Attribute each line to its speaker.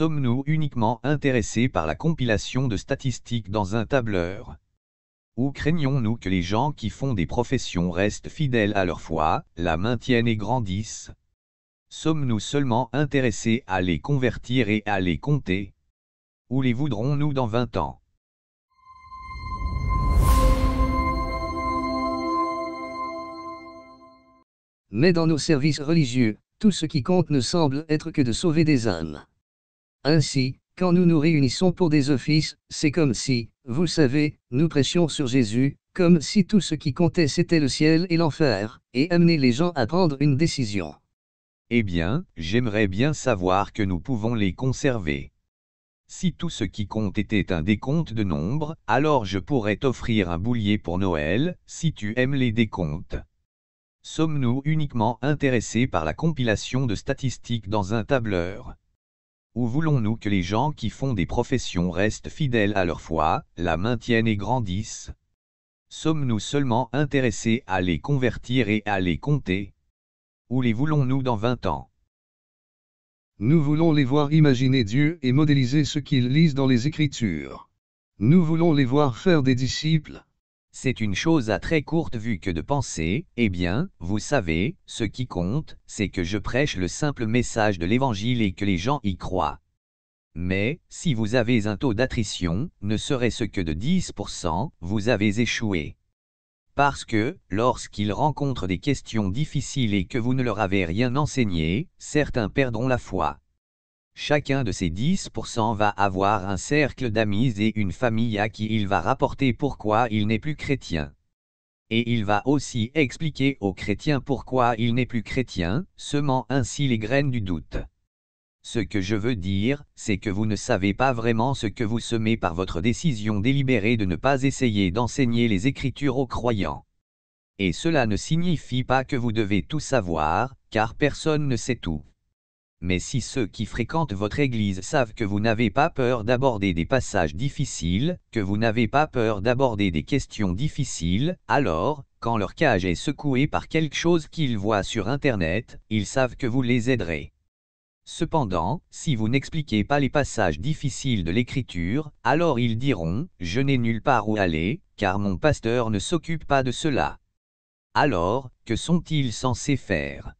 Speaker 1: sommes-nous uniquement intéressés par la compilation de statistiques dans un tableur Ou craignons-nous que les gens qui font des professions restent fidèles à leur foi, la maintiennent et grandissent Sommes-nous seulement intéressés à les convertir et à les compter Ou les voudrons-nous dans 20 ans
Speaker 2: Mais dans nos services religieux, tout ce qui compte ne semble être que de sauver des âmes. Ainsi, quand nous nous réunissons pour des offices, c'est comme si, vous savez, nous pressions sur Jésus, comme si tout ce qui comptait c'était le ciel et l'enfer, et amener les gens à prendre une décision.
Speaker 1: Eh bien, j'aimerais bien savoir que nous pouvons les conserver. Si tout ce qui compte était un décompte de nombre, alors je pourrais t'offrir un boulier pour Noël, si tu aimes les décomptes. Sommes-nous uniquement intéressés par la compilation de statistiques dans un tableur ou voulons-nous que les gens qui font des professions restent fidèles à leur foi, la maintiennent et grandissent Sommes-nous seulement intéressés à les convertir et à les compter Ou les voulons-nous dans 20 ans Nous voulons les voir imaginer Dieu et modéliser ce qu'ils lisent dans les Écritures. Nous voulons les voir faire des disciples, c'est une chose à très courte vue que de penser, eh bien, vous savez, ce qui compte, c'est que je prêche le simple message de l'Évangile et que les gens y croient. Mais, si vous avez un taux d'attrition, ne serait-ce que de 10%, vous avez échoué. Parce que, lorsqu'ils rencontrent des questions difficiles et que vous ne leur avez rien enseigné, certains perdront la foi. Chacun de ces 10% va avoir un cercle d'amis et une famille à qui il va rapporter pourquoi il n'est plus chrétien. Et il va aussi expliquer aux chrétiens pourquoi il n'est plus chrétien, semant ainsi les graines du doute. Ce que je veux dire, c'est que vous ne savez pas vraiment ce que vous semez par votre décision délibérée de ne pas essayer d'enseigner les Écritures aux croyants. Et cela ne signifie pas que vous devez tout savoir, car personne ne sait tout mais si ceux qui fréquentent votre Église savent que vous n'avez pas peur d'aborder des passages difficiles, que vous n'avez pas peur d'aborder des questions difficiles, alors, quand leur cage est secouée par quelque chose qu'ils voient sur Internet, ils savent que vous les aiderez. Cependant, si vous n'expliquez pas les passages difficiles de l'Écriture, alors ils diront ⁇ Je n'ai nulle part où aller, car mon pasteur ne s'occupe pas de cela ⁇ Alors, que sont-ils censés faire